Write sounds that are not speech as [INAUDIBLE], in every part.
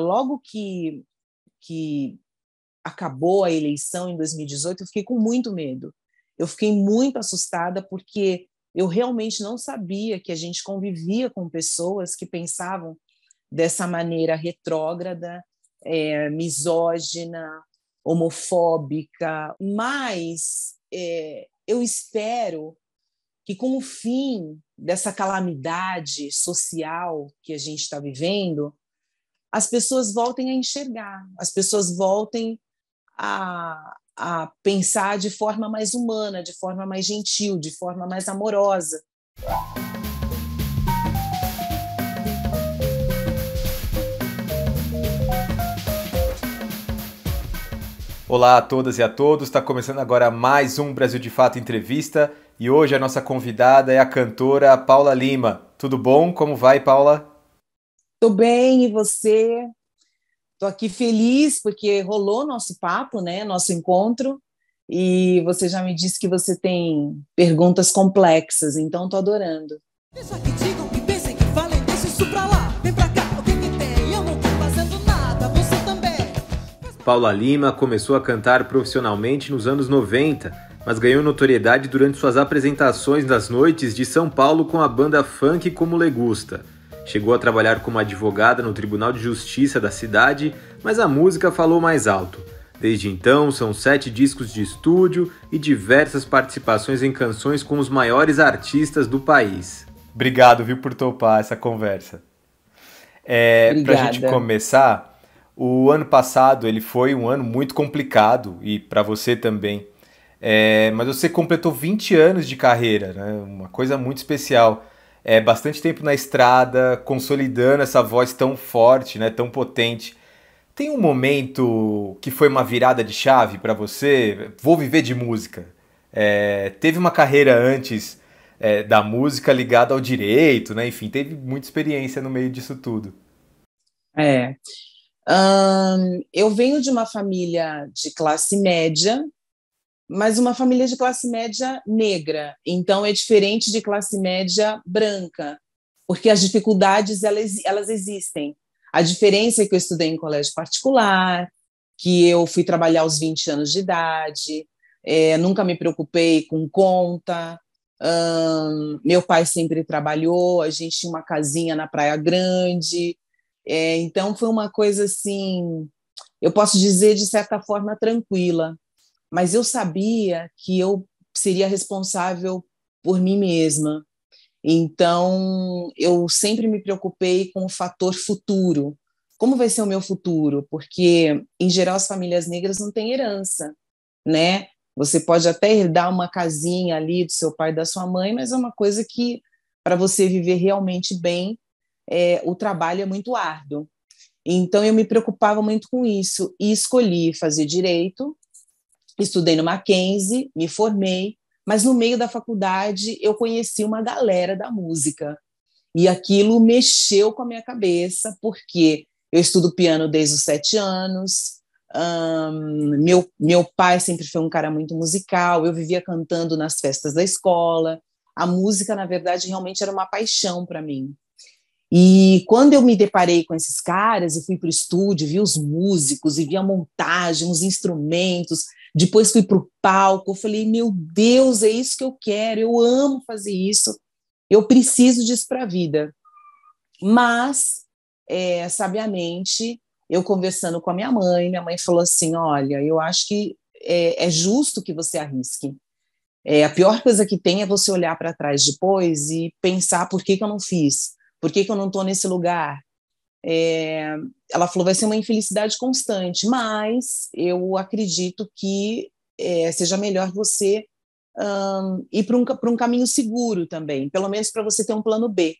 Logo que, que acabou a eleição em 2018, eu fiquei com muito medo. Eu fiquei muito assustada porque eu realmente não sabia que a gente convivia com pessoas que pensavam dessa maneira retrógrada, é, misógina, homofóbica. Mas é, eu espero que com o fim dessa calamidade social que a gente está vivendo, as pessoas voltem a enxergar, as pessoas voltem a, a pensar de forma mais humana, de forma mais gentil, de forma mais amorosa. Olá a todas e a todos, está começando agora mais um Brasil de Fato Entrevista e hoje a nossa convidada é a cantora Paula Lima. Tudo bom? Como vai, Paula? Tô bem, e você? Tô aqui feliz porque rolou nosso papo, né? Nosso encontro. E você já me disse que você tem perguntas complexas, então tô adorando. Deixa que digam, que pensem, que falem, deixa isso pra lá, vem pra cá, o que tem? Eu não tô fazendo nada, você também. Paula Lima começou a cantar profissionalmente nos anos 90, mas ganhou notoriedade durante suas apresentações nas noites de São Paulo com a banda funk Como Legusta. Chegou a trabalhar como advogada no Tribunal de Justiça da cidade, mas a música falou mais alto. Desde então, são sete discos de estúdio e diversas participações em canções com os maiores artistas do país. Obrigado, viu, por topar essa conversa. É, a pra gente começar, o ano passado ele foi um ano muito complicado e para você também. É, mas você completou 20 anos de carreira, né? uma coisa muito especial é, bastante tempo na estrada, consolidando essa voz tão forte, né, tão potente. Tem um momento que foi uma virada de chave para você? Vou viver de música. É, teve uma carreira antes é, da música ligada ao direito, né? Enfim, teve muita experiência no meio disso tudo. É. eu venho de uma família de classe média, mas uma família de classe média negra. Então, é diferente de classe média branca, porque as dificuldades elas, elas existem. A diferença é que eu estudei em colégio particular, que eu fui trabalhar aos 20 anos de idade, é, nunca me preocupei com conta. Hum, meu pai sempre trabalhou, a gente tinha uma casinha na Praia Grande. É, então, foi uma coisa assim, eu posso dizer, de certa forma, tranquila mas eu sabia que eu seria responsável por mim mesma. Então, eu sempre me preocupei com o fator futuro. Como vai ser o meu futuro? Porque, em geral, as famílias negras não têm herança, né? Você pode até herdar uma casinha ali do seu pai e da sua mãe, mas é uma coisa que, para você viver realmente bem, é, o trabalho é muito árduo. Então, eu me preocupava muito com isso e escolhi fazer direito, Estudei no Mackenzie, me formei, mas no meio da faculdade eu conheci uma galera da música. E aquilo mexeu com a minha cabeça, porque eu estudo piano desde os sete anos. Um, meu, meu pai sempre foi um cara muito musical, eu vivia cantando nas festas da escola. A música, na verdade, realmente era uma paixão para mim. E quando eu me deparei com esses caras, eu fui para o estúdio, vi os músicos e vi a montagem, os instrumentos, depois fui para o palco, falei, meu Deus, é isso que eu quero, eu amo fazer isso, eu preciso disso para a vida. Mas, é, sabiamente, eu conversando com a minha mãe, minha mãe falou assim, olha, eu acho que é, é justo que você arrisque. É, a pior coisa que tem é você olhar para trás depois e pensar por que, que eu não fiz, por que, que eu não estou nesse lugar, é, ela falou vai ser uma infelicidade constante, mas eu acredito que é, seja melhor você hum, um, ir para um, para um caminho seguro também, pelo menos para você ter um plano B.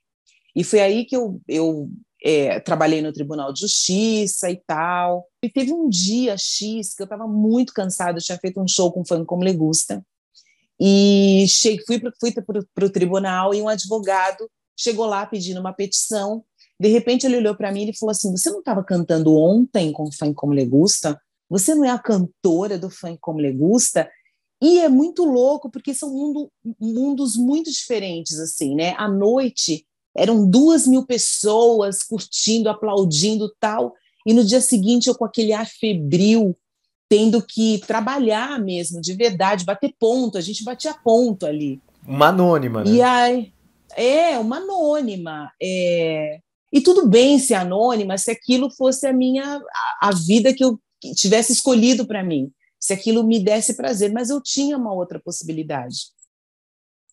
E foi aí que eu, eu é, trabalhei no Tribunal de Justiça e tal. E teve um dia X que eu estava muito cansada, eu tinha feito um show com fã como legusta. E cheguei, fui para o tribunal e um advogado chegou lá pedindo uma petição de repente ele olhou para mim e falou assim: Você não estava cantando ontem com o Funk Como Legusta? Você não é a cantora do Funk Como Legusta? E é muito louco, porque são mundo, mundos muito diferentes, assim, né? À noite eram duas mil pessoas curtindo, aplaudindo tal, e no dia seguinte eu com aquele ar febril, tendo que trabalhar mesmo, de verdade, bater ponto, a gente batia ponto ali. Uma anônima, né? E aí, é, uma anônima. É, e tudo bem ser anônima se aquilo fosse a minha a, a vida que eu tivesse escolhido para mim, se aquilo me desse prazer, mas eu tinha uma outra possibilidade.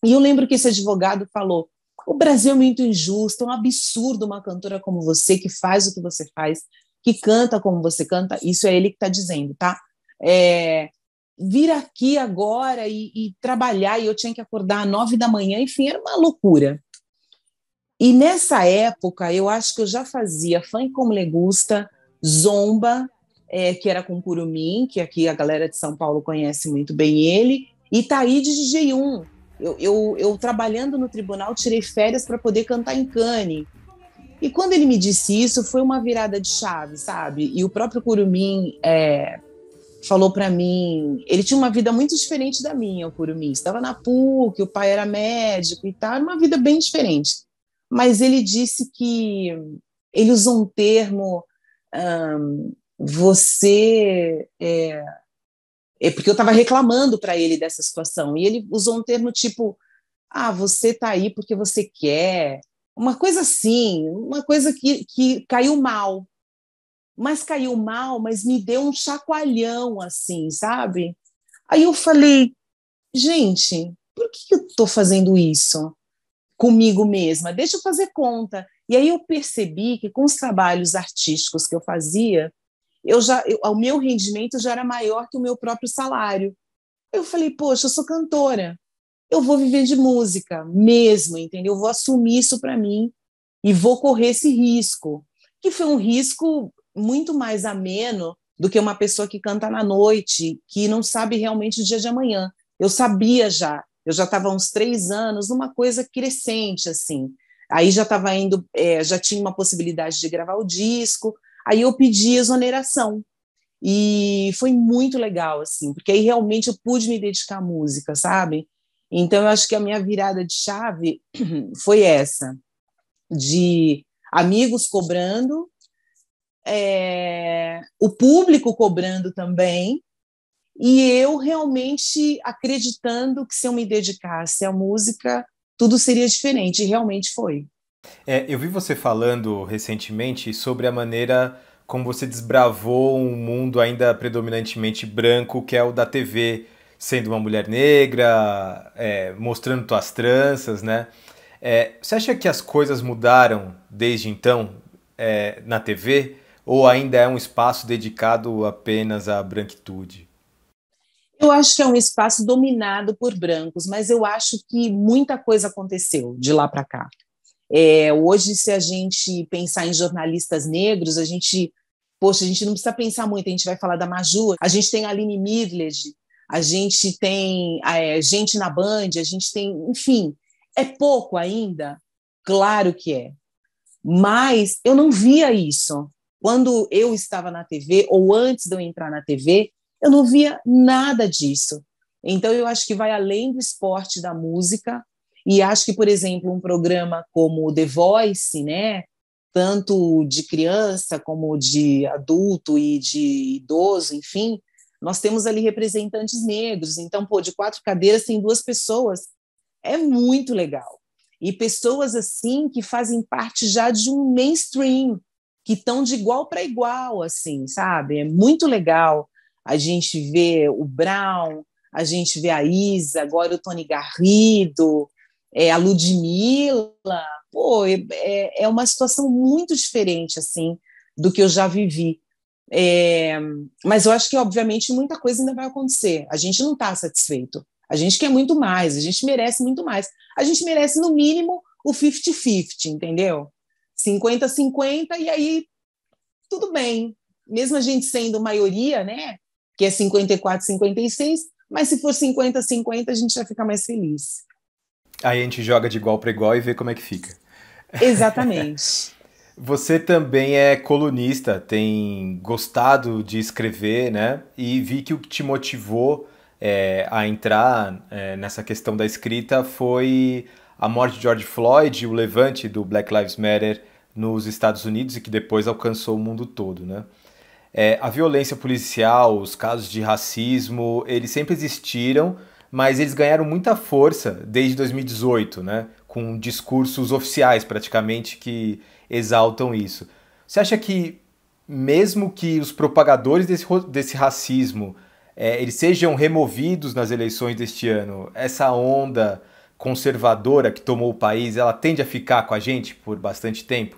E eu lembro que esse advogado falou: "O Brasil é muito injusto, é um absurdo uma cantora como você que faz o que você faz, que canta como você canta". Isso é ele que está dizendo, tá? É, vir aqui agora e, e, trabalhar, e eu tinha que acordar às nove da manhã, enfim, era uma loucura. E nessa época, eu acho que eu já fazia fã com legusta, zomba, é, que era com curumim, que aqui a galera de São Paulo conhece muito bem ele, e Taíde tá de G1. Eu, eu, eu trabalhando no tribunal, tirei férias para poder cantar em Cane. E quando ele me disse isso, foi uma virada de chave, sabe? E o próprio Curumim é, falou para mim. Ele tinha uma vida muito diferente da minha, o Curumim. Estava na PUC, o pai era médico e tal, uma vida bem diferente mas ele disse que ele usou um termo um, você é, é, porque eu estava reclamando para ele dessa situação e ele usou um termo tipo ah você está aí porque você quer uma coisa assim uma coisa que, que caiu mal mas caiu mal mas me deu um chacoalhão assim sabe aí eu falei gente por que eu estou fazendo isso comigo mesma, deixa eu fazer conta. E aí eu percebi que com os trabalhos artísticos que eu fazia, eu já, eu, o meu rendimento já era maior que o meu próprio salário. Eu falei, poxa, eu sou cantora, eu vou viver de música mesmo, entendeu? Eu vou assumir isso para mim e vou correr esse risco, que foi um risco muito mais ameno do que uma pessoa que canta na noite, que não sabe realmente o dia de amanhã. Eu sabia já eu já estava uns três anos numa coisa crescente, assim. Aí já estava indo, é, já tinha uma possibilidade de gravar o disco. Aí eu pedi exoneração. E foi muito legal, assim, porque aí realmente eu pude me dedicar à música, sabe? Então eu acho que a minha virada de chave [CLEARS THROAT] foi essa, de amigos cobrando, é, o público cobrando também, e eu realmente acreditando que se eu me dedicasse à música, tudo seria diferente, e realmente foi. É, eu vi você falando recentemente sobre a maneira como você desbravou um mundo ainda predominantemente branco, que é o da TV, sendo uma mulher negra, é, mostrando tuas tranças, né? É, você acha que as coisas mudaram desde então é, na TV? Ou ainda é um espaço dedicado apenas à branquitude? Eu acho que é um espaço dominado por brancos, mas eu acho que muita coisa aconteceu de lá para cá. É, hoje, se a gente pensar em jornalistas negros, a gente, poxa, a gente não precisa pensar muito, a gente vai falar da Maju, a gente tem a Aline Mirledge, a gente tem é, gente na Band, a gente tem, enfim, é pouco ainda? Claro que é. Mas eu não via isso. Quando eu estava na TV, ou antes de eu entrar na TV, eu não via nada disso. Então, eu acho que vai além do esporte da música, e acho que, por exemplo, um programa como The Voice, né, tanto de criança como de adulto e de idoso, enfim, nós temos ali representantes negros. Então, pô, de quatro cadeiras tem duas pessoas. É muito legal. E pessoas assim que fazem parte já de um mainstream, que estão de igual para igual, assim, sabe? É muito legal a gente vê o Brown, a gente vê a Isa, agora o Tony Garrido, é, a Ludmilla. Pô, é, é, é uma situação muito diferente assim do que eu já vivi. É, mas eu acho que, obviamente, muita coisa ainda vai acontecer. A gente não está satisfeito. A gente quer muito mais, a gente merece muito mais. A gente merece, no mínimo, o 50-50, entendeu? 50-50, e aí tudo bem. Mesmo a gente sendo maioria, né? que é 54, 56, mas se for 50, 50, a gente já fica mais feliz. Aí a gente joga de igual para igual e vê como é que fica. Exatamente. [LAUGHS] Você também é colunista, tem gostado de escrever, né? E vi que o que te motivou é, a entrar é, nessa questão da escrita foi a morte de George Floyd o levante do Black Lives Matter nos Estados Unidos e que depois alcançou o mundo todo, né? É, a violência policial, os casos de racismo, eles sempre existiram, mas eles ganharam muita força desde 2018, né? Com discursos oficiais praticamente que exaltam isso. Você acha que, mesmo que os propagadores desse, desse racismo é, eles sejam removidos nas eleições deste ano, essa onda conservadora que tomou o país, ela tende a ficar com a gente por bastante tempo?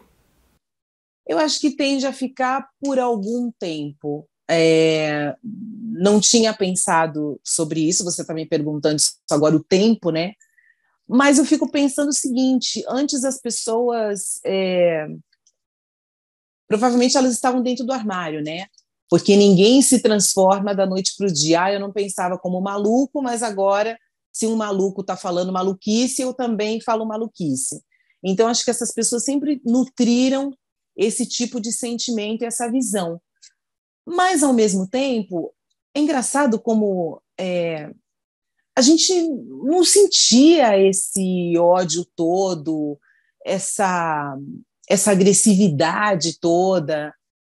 eu acho que tende a ficar por algum tempo. É, não tinha pensado sobre isso, você está me perguntando isso agora o tempo, né? Mas eu fico pensando o seguinte: antes as pessoas. É, provavelmente elas estavam dentro do armário, né? Porque ninguém se transforma da noite para o dia. Ah, eu não pensava como maluco, mas agora, se um maluco está falando maluquice, eu também falo maluquice. Então, acho que essas pessoas sempre nutriram esse tipo de sentimento e essa visão. Mas, ao mesmo tempo, é engraçado como é, a gente não sentia esse ódio todo, essa, essa agressividade toda,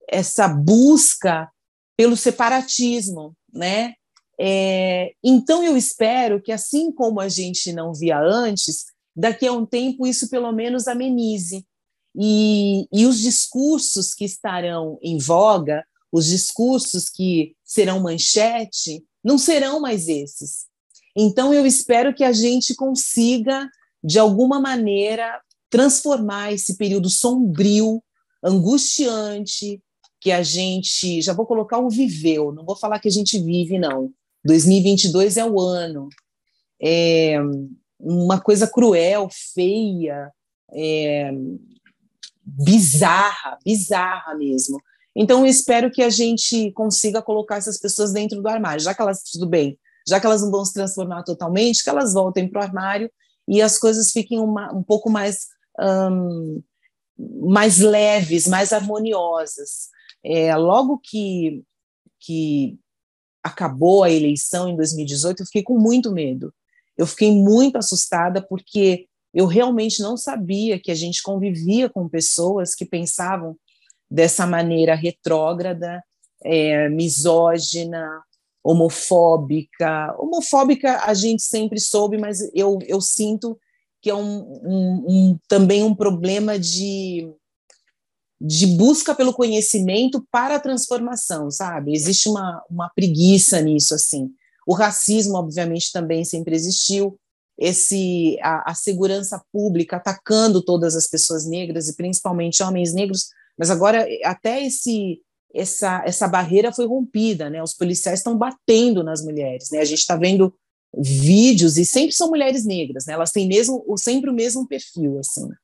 essa busca pelo separatismo, né? É, então eu espero que, assim como a gente não via antes, daqui a um tempo isso pelo menos amenize, e, e os discursos que estarão em voga, os discursos que serão manchete, não serão mais esses. Então, eu espero que a gente consiga, de alguma maneira, transformar esse período sombrio, angustiante, que a gente. Já vou colocar o viveu, não vou falar que a gente vive, não. 2022 é o ano. É uma coisa cruel, feia, é, bizarra, bizarra mesmo. Então, eu espero que a gente consiga colocar essas pessoas dentro do armário, já que elas, tudo bem, já que elas não vão se transformar totalmente, que elas voltem para o armário e as coisas fiquem uma, um pouco mais, um, mais leves, mais harmoniosas. É, logo que, que acabou a eleição em 2018, eu fiquei com muito medo. Eu fiquei muito assustada porque eu realmente não sabia que a gente convivia com pessoas que pensavam dessa maneira retrógrada, é, misógina, homofóbica. Homofóbica a gente sempre soube, mas eu, eu sinto que é um, um, um, também um problema de, de busca pelo conhecimento para a transformação, sabe? Existe uma, uma preguiça nisso, assim. O racismo, obviamente, também sempre existiu esse a, a segurança pública atacando todas as pessoas negras e principalmente homens negros, mas agora eh, até esse essa, essa barreira foi rompida, né? Os policiais estão batendo nas mulheres, né? A gente está vendo vídeos e sempre são mulheres negras, né? Elas têm mesmo sempre o mesmo perfil, assim, né?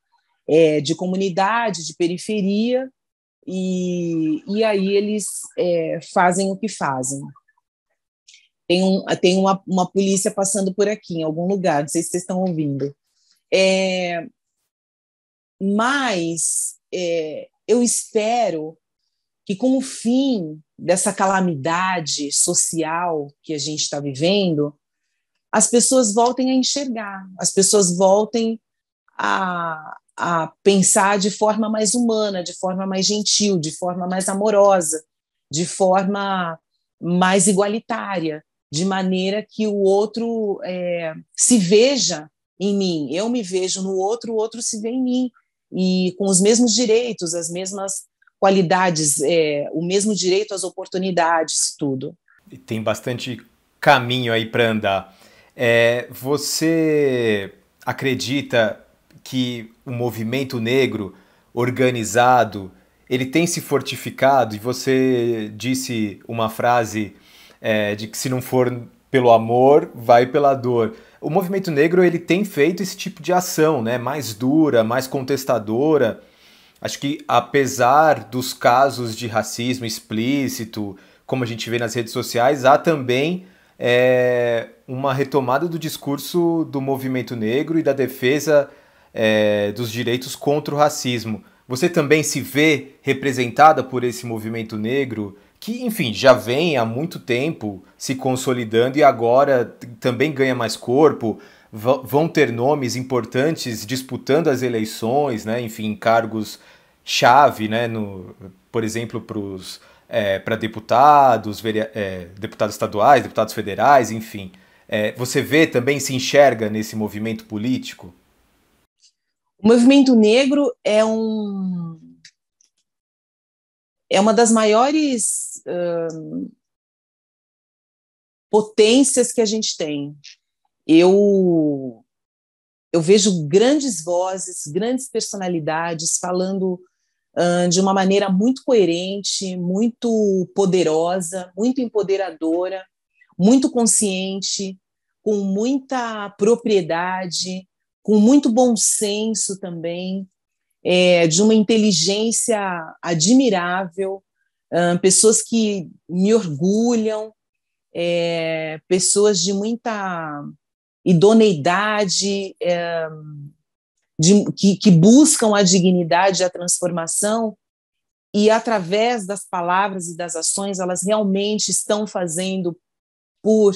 é, de comunidade, de periferia, e, e aí eles é, fazem o que fazem. Tem, um, tem uma, uma polícia passando por aqui, em algum lugar, não sei se vocês estão ouvindo. É, mas é, eu espero que com o fim dessa calamidade social que a gente está vivendo, as pessoas voltem a enxergar, as pessoas voltem a, a pensar de forma mais humana, de forma mais gentil, de forma mais amorosa, de forma mais igualitária de maneira que o outro é, se veja em mim. Eu me vejo no outro, o outro se vê em mim. E com os mesmos direitos, as mesmas qualidades, é, o mesmo direito às oportunidades, tudo. Tem bastante caminho aí para andar. É, você acredita que o movimento negro organizado ele tem se fortificado? E você disse uma frase é, de que se não for pelo amor, vai pela dor. O movimento negro ele tem feito esse tipo de ação, né? mais dura, mais contestadora. Acho que apesar dos casos de racismo explícito, como a gente vê nas redes sociais, há também é, uma retomada do discurso do movimento negro e da defesa é, dos direitos contra o racismo. Você também se vê representada por esse movimento negro que, enfim, já vem há muito tempo se consolidando e agora também ganha mais corpo, vão ter nomes importantes disputando as eleições, né? enfim, cargos chave, né? no, por exemplo, para é, para deputados, é, deputados estaduais, deputados federais, enfim. É, você vê também, se enxerga nesse movimento político? O movimento negro é um é uma das maiores Hum, potências que a gente tem. Eu eu vejo grandes vozes, grandes personalidades falando de uma maneira muito coerente, muito poderosa, muito empoderadora, muito consciente, com muita propriedade, com muito bom senso também, é, de uma inteligência admirável, pessoas que me orgulham, é, pessoas de muita idoneidade, é, de, que, que buscam a dignidade, e a transformação, e através das palavras e das ações, elas realmente estão fazendo por,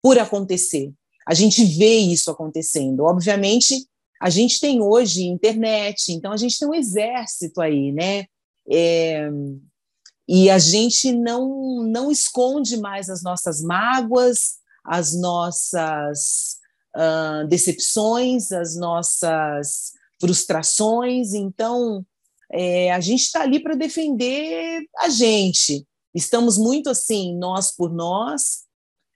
por acontecer. A gente vê isso acontecendo. Obviamente, a gente tem hoje internet, então a gente tem um exército aí, né? É, e a gente não, não esconde mais as nossas mágoas, as nossas uh, decepções, as nossas frustrações. Então, é, a gente está ali para defender a gente. Estamos muito assim, nós por nós,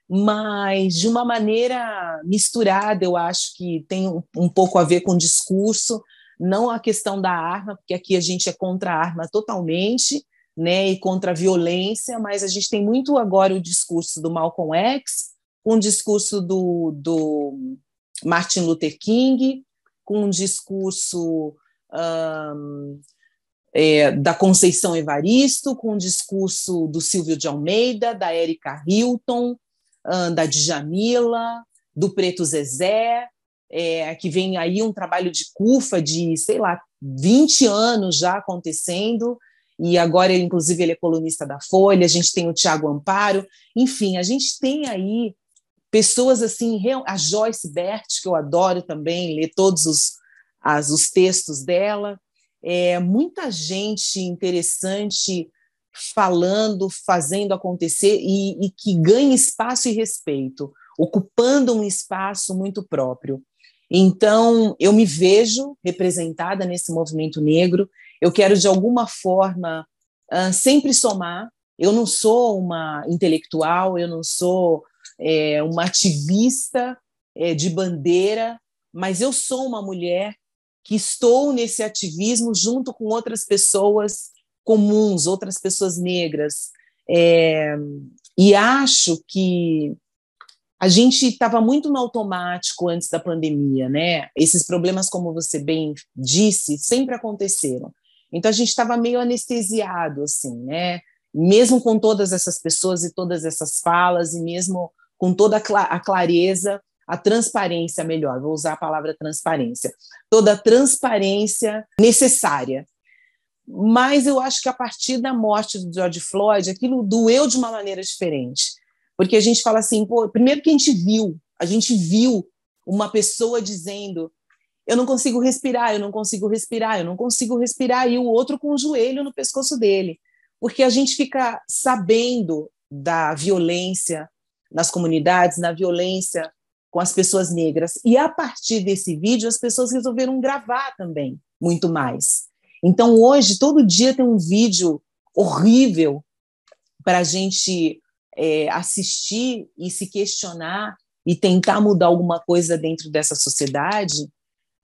mas de uma maneira misturada, eu acho que tem um, um pouco a ver com o discurso, não a questão da arma, porque aqui a gente é contra a arma totalmente, né, e contra a violência, mas a gente tem muito agora o discurso do Malcolm X, com um o discurso do, do Martin Luther King, com um discurso um, é, da Conceição Evaristo, com o um discurso do Silvio de Almeida, da Erika Hilton, um, da Djamila, do Preto Zezé, é, que vem aí um trabalho de CUFA de, sei lá, 20 anos já acontecendo, e agora, inclusive, ele é colunista da Folha, a gente tem o Tiago Amparo, enfim, a gente tem aí pessoas assim, a Joyce Bert, que eu adoro também, ler todos os, as, os textos dela, é, muita gente interessante falando, fazendo acontecer e, e que ganha espaço e respeito, ocupando um espaço muito próprio. Então, eu me vejo representada nesse movimento negro, eu quero, de alguma forma, uh, sempre somar. Eu não sou uma intelectual, eu não sou é, uma ativista é, de bandeira, mas eu sou uma mulher que estou nesse ativismo junto com outras pessoas comuns, outras pessoas negras. É, e acho que a gente estava muito no automático antes da pandemia, né? Esses problemas, como você bem disse, sempre aconteceram. Então a gente estava meio anestesiado, assim, né? Mesmo com todas essas pessoas e todas essas falas, e mesmo com toda a clareza, a transparência, melhor, vou usar a palavra transparência, toda a transparência necessária. Mas eu acho que a partir da morte do George Floyd, aquilo doeu de uma maneira diferente porque a gente fala assim, pô, primeiro que a gente viu, a gente viu uma pessoa dizendo: eu não consigo respirar, eu não consigo respirar, eu não consigo respirar, e o outro com o joelho no pescoço dele. Porque a gente fica sabendo da violência nas comunidades, na violência com as pessoas negras. E a partir desse vídeo, as pessoas resolveram gravar também muito mais. Então, hoje, todo dia tem um vídeo horrível para a gente é, assistir e se questionar e tentar mudar alguma coisa dentro dessa sociedade.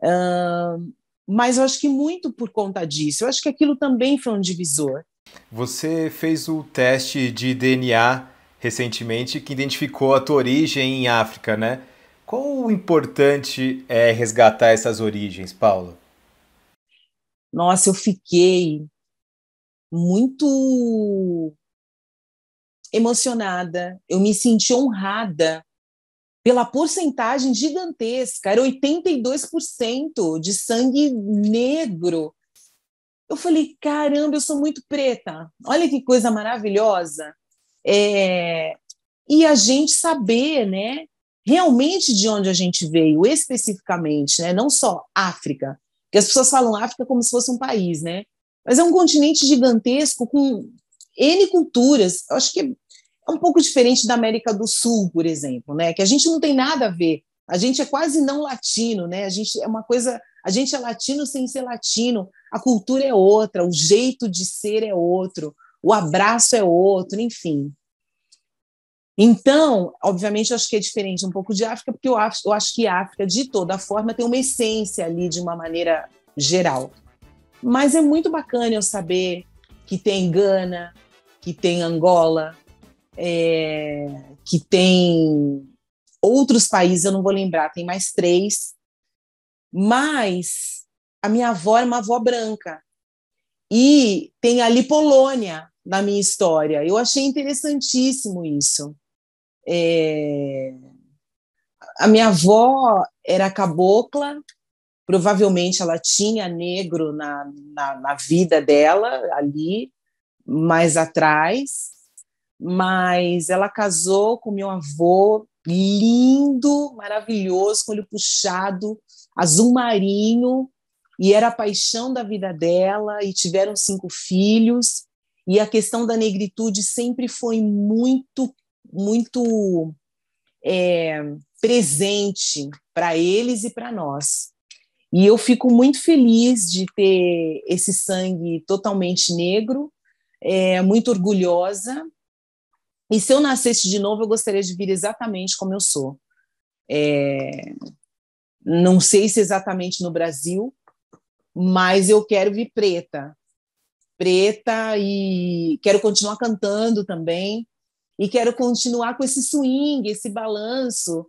Uh, mas eu acho que muito por conta disso. Eu acho que aquilo também foi um divisor. Você fez o teste de DNA recentemente que identificou a tua origem em África, né? Quão o importante é resgatar essas origens, Paulo? Nossa, eu fiquei muito emocionada, eu me senti honrada pela porcentagem gigantesca, era 82% de sangue negro. Eu falei, caramba, eu sou muito preta, olha que coisa maravilhosa. É... E a gente saber, né, realmente de onde a gente veio, especificamente, né, não só África, porque as pessoas falam África como se fosse um país, né, mas é um continente gigantesco com N culturas. Eu acho que é um pouco diferente da América do Sul, por exemplo, né? Que a gente não tem nada a ver. A gente é quase não latino, né? A gente é uma coisa, a gente é latino sem ser latino. A cultura é outra, o jeito de ser é outro, o abraço é outro, enfim. Então, obviamente, eu acho que é diferente um pouco de África, porque eu acho, que a África, de toda forma, tem uma essência ali de uma maneira geral. Mas é muito bacana eu saber que tem Gana, que tem Angola, é, que tem outros países, eu não vou lembrar, tem mais três. Mas a minha avó é uma avó branca. E tem ali Polônia na minha história. Eu achei interessantíssimo isso. É, a minha avó era cabocla, provavelmente ela tinha negro na, na, na, vida dela ali, mais atrás, mas ela casou com meu avô, lindo, maravilhoso, com olho puxado, azul marinho, e era a paixão da vida dela, e tiveram cinco filhos, e a questão da negritude sempre foi muito, muito é, presente para eles e para nós. E eu fico muito feliz de ter esse sangue totalmente negro, é, muito orgulhosa. E se eu nascesse de novo, eu gostaria de vir exatamente como eu sou. É, não sei se exatamente no Brasil, mas eu quero vir preta. Preta e quero continuar cantando também. E quero continuar com esse swing, esse balanço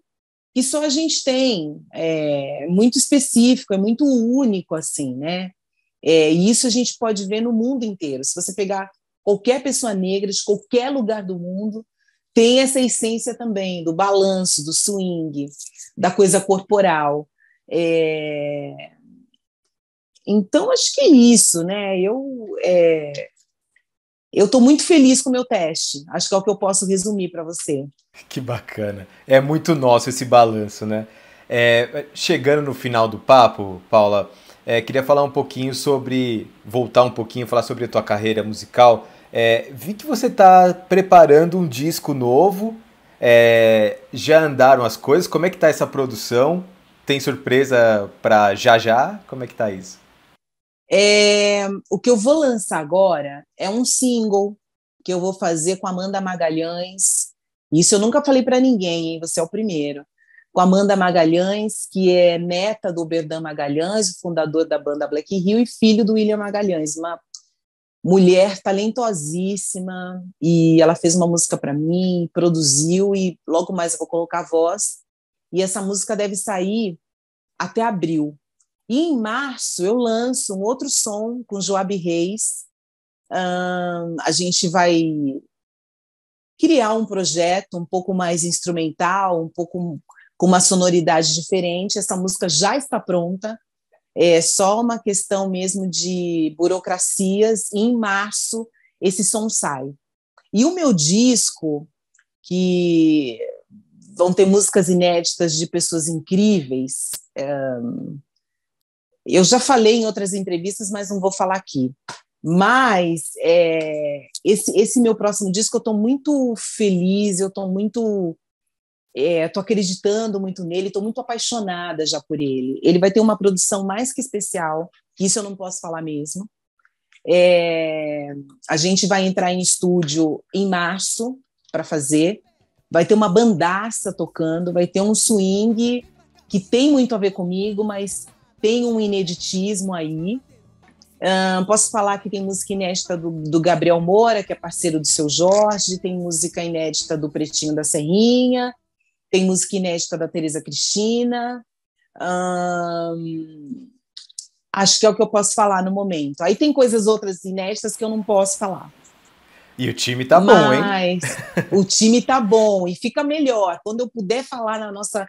que só a gente tem, é muito específico, é muito único assim, né? É, e isso a gente pode ver no mundo inteiro. Se você pegar qualquer pessoa negra, de qualquer lugar do mundo, tem essa essência também do balanço, do swing, da coisa corporal. É... Então, acho que é isso, né? Eu é... eu estou muito feliz com o meu teste. Acho que é o que eu posso resumir para você. Que bacana. É muito nosso esse balanço, né? É, chegando no final do papo, Paula, é, queria falar um pouquinho sobre. voltar um pouquinho, falar sobre a tua carreira musical. É, vi que você está preparando um disco novo. É, já andaram as coisas? Como é que tá essa produção? Tem surpresa para já já? Como é que tá isso? É, o que eu vou lançar agora é um single que eu vou fazer com Amanda Magalhães. Isso eu nunca falei para ninguém, hein? Você é o primeiro com Amanda Magalhães, que é neta do Berdan Magalhães, o fundador da banda Black Hill e filho do William Magalhães, uma mulher talentosíssima, e ela fez uma música para mim, produziu e logo mais eu vou colocar a voz. E essa música deve sair até abril. E em março eu lanço um outro som com Joab Reis. Um, a gente vai criar um projeto um pouco mais instrumental, um pouco com uma sonoridade diferente. Essa música já está pronta, é só uma questão mesmo de burocracias. E em março esse som sai. E o meu disco, que vão ter músicas inéditas de pessoas incríveis. Eh, eu já falei em outras entrevistas, mas não vou falar aqui. Mas é, esse, esse meu próximo disco, eu estou muito feliz, eu estou muito estou é, acreditando muito nele, estou muito apaixonada já por ele. Ele vai ter uma produção mais que especial, isso eu não posso falar mesmo. É, a gente vai entrar em estúdio em março para fazer. Vai ter uma bandaça tocando, vai ter um swing que tem muito a ver comigo, mas tem um ineditismo aí. Uh, posso falar que tem música inédita do, do, Gabriel Moura, que é parceiro do seu Jorge, tem música inédita do Pretinho da Serrinha, tem música inédita da Tereza Cristina. Hum, acho que é o que eu posso falar no momento. Aí tem coisas outras inéditas que eu não posso falar. E o time tá Mas, bom, hein? O time tá bom e fica melhor. Quando eu puder falar na nossa,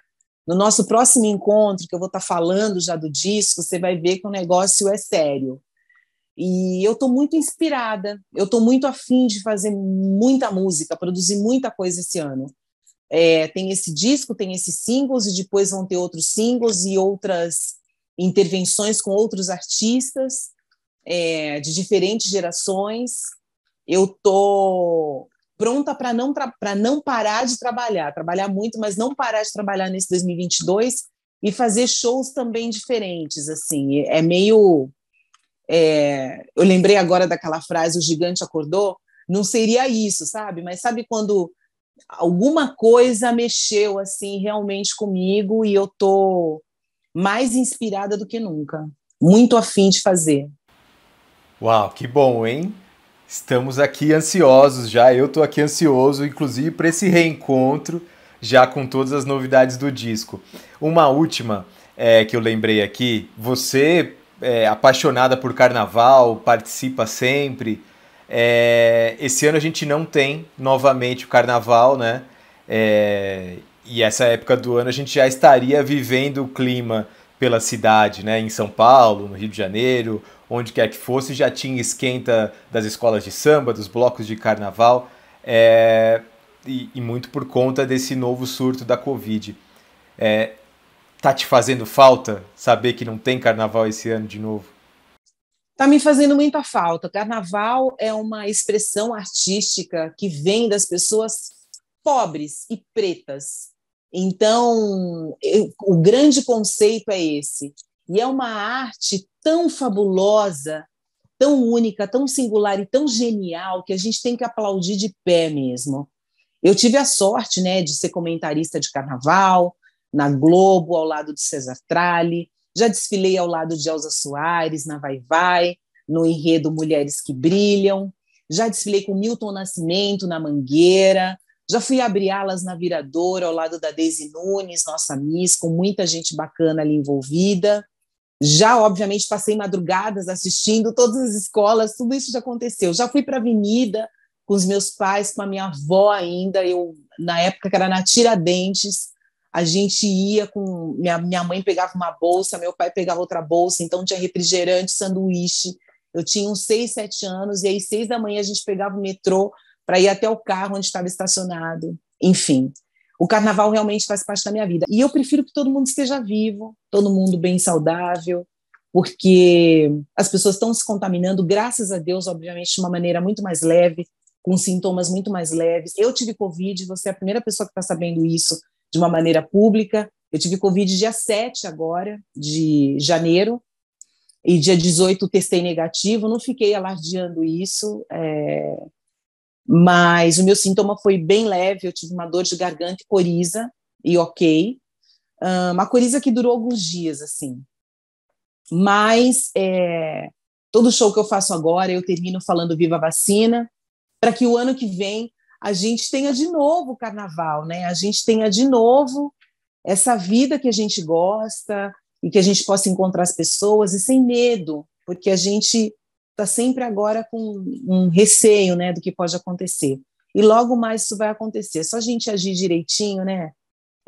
no nosso próximo encontro, que eu vou estar tá falando já do disco, você vai ver que o negócio é sério. E eu estou muito inspirada, eu estou muito afim de fazer muita música, produzir muita coisa esse ano é, tem esse disco, tem esses singles, e depois vão ter outros singles e outras intervenções com outros artistas é, de diferentes gerações. Eu tô pronta para não, pra não parar de trabalhar, trabalhar muito, mas não parar de trabalhar nesse 2022 e fazer shows também diferentes, assim, é meio... É, eu lembrei agora daquela frase, o gigante acordou, não seria isso, sabe? Mas sabe quando alguma coisa mexeu assim realmente comigo e eu tô mais inspirada do que nunca, muito afim de fazer. Uau, que bom, hein? Estamos aqui ansiosos já. Eu tô aqui ansioso, inclusive, para esse reencontro já com todas as novidades do disco. Uma última é, que eu lembrei aqui. Você, é, apaixonada por carnaval, participa sempre. É, esse ano a gente não tem novamente o carnaval, né? É, e essa época do ano a gente já estaria vivendo o clima pela cidade, né? Em São Paulo, no Rio de Janeiro, onde quer que fosse, já tinha esquenta das escolas de samba, dos blocos de carnaval, é, e, e, muito por conta desse novo surto da Covid. É, tá te fazendo falta saber que não tem carnaval esse ano de novo? Está me fazendo muita falta. Carnaval é uma expressão artística que vem das pessoas pobres e pretas. Então, eu, o grande conceito é esse. E é uma arte tão fabulosa, tão única, tão singular e tão genial que a gente tem que aplaudir de pé mesmo. Eu tive a sorte né, de ser comentarista de carnaval na Globo, ao lado de César Tralli já desfilei ao lado de Elza Soares na Vai Vai, no enredo Mulheres que Brilham, já desfilei com Milton Nascimento na Mangueira, já fui abrir alas na Viradoura ao lado da Daisy Nunes, nossa Miss, com muita gente bacana ali envolvida. Já, obviamente, passei madrugadas assistindo todas as escolas, tudo isso já aconteceu. Já fui para a avenida com os meus pais, com a minha avó ainda, eu na época que era na Tiradentes, a gente ia com. Minha, minha mãe pegava uma bolsa, meu pai pegava outra bolsa, então tinha refrigerante, sanduíche. Eu tinha uns seis, sete anos, e aí, seis da manhã, a gente pegava o metrô para ir até o carro onde estava estacionado. Enfim, o carnaval realmente faz parte da minha vida. E eu prefiro que todo mundo esteja vivo, todo mundo bem saudável, porque as pessoas estão se contaminando, graças a Deus, obviamente, de uma maneira muito mais leve, com sintomas muito mais leves. Eu tive Covid, você é a primeira pessoa que está sabendo isso de uma maneira pública. Eu tive Covid dia 7 agora, de janeiro, e dia 18 testei negativo, não fiquei alardeando isso, é, mas o meu sintoma foi bem leve, eu tive uma dor de garganta e coriza, e ok, uma coriza que durou alguns dias, assim, mas é, todo show que eu faço agora eu termino falando viva a vacina, para que o ano que vem a gente tenha de novo o carnaval, né? A gente tenha de novo essa vida que a gente gosta e que a gente possa encontrar as pessoas e sem medo, porque a gente está sempre agora com um receio, né, do que pode acontecer. E logo mais isso vai acontecer. É só a gente agir direitinho, né?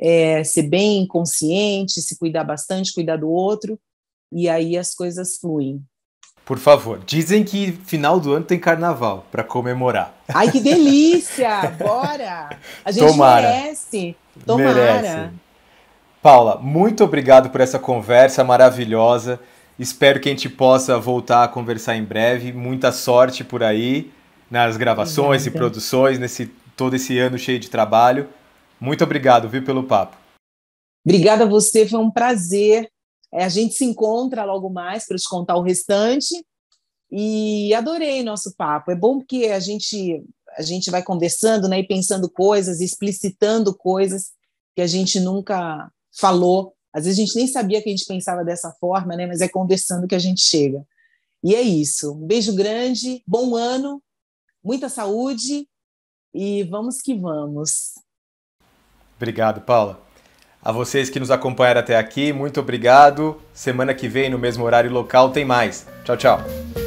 É, ser bem consciente, se cuidar bastante, cuidar do outro, e aí as coisas fluem. Por favor, dizem que final do ano tem carnaval para comemorar. Ai, que delícia! [LAUGHS] Bora! A gente Tomara. merece. Tomara. Merece. Paula, muito obrigado por essa conversa maravilhosa. Espero que a gente possa voltar a conversar em breve. Muita sorte por aí nas gravações e produções, nesse todo esse ano cheio de trabalho. Muito obrigado, viu, pelo papo. Obrigada a você, foi um prazer é, a gente se encontra logo mais para te contar o restante. E adorei nosso papo. É bom porque a gente a gente vai conversando, né, e pensando coisas, explicitando coisas que a gente nunca falou. Às vezes a gente nem sabia que a gente pensava dessa forma, né, mas é conversando que a gente chega. E é isso. Um beijo grande, bom ano, muita saúde e vamos que vamos. Obrigado, Paula. A vocês que nos acompanharam até aqui, muito obrigado. Semana que vem, no mesmo horário local, tem mais. Tchau, tchau.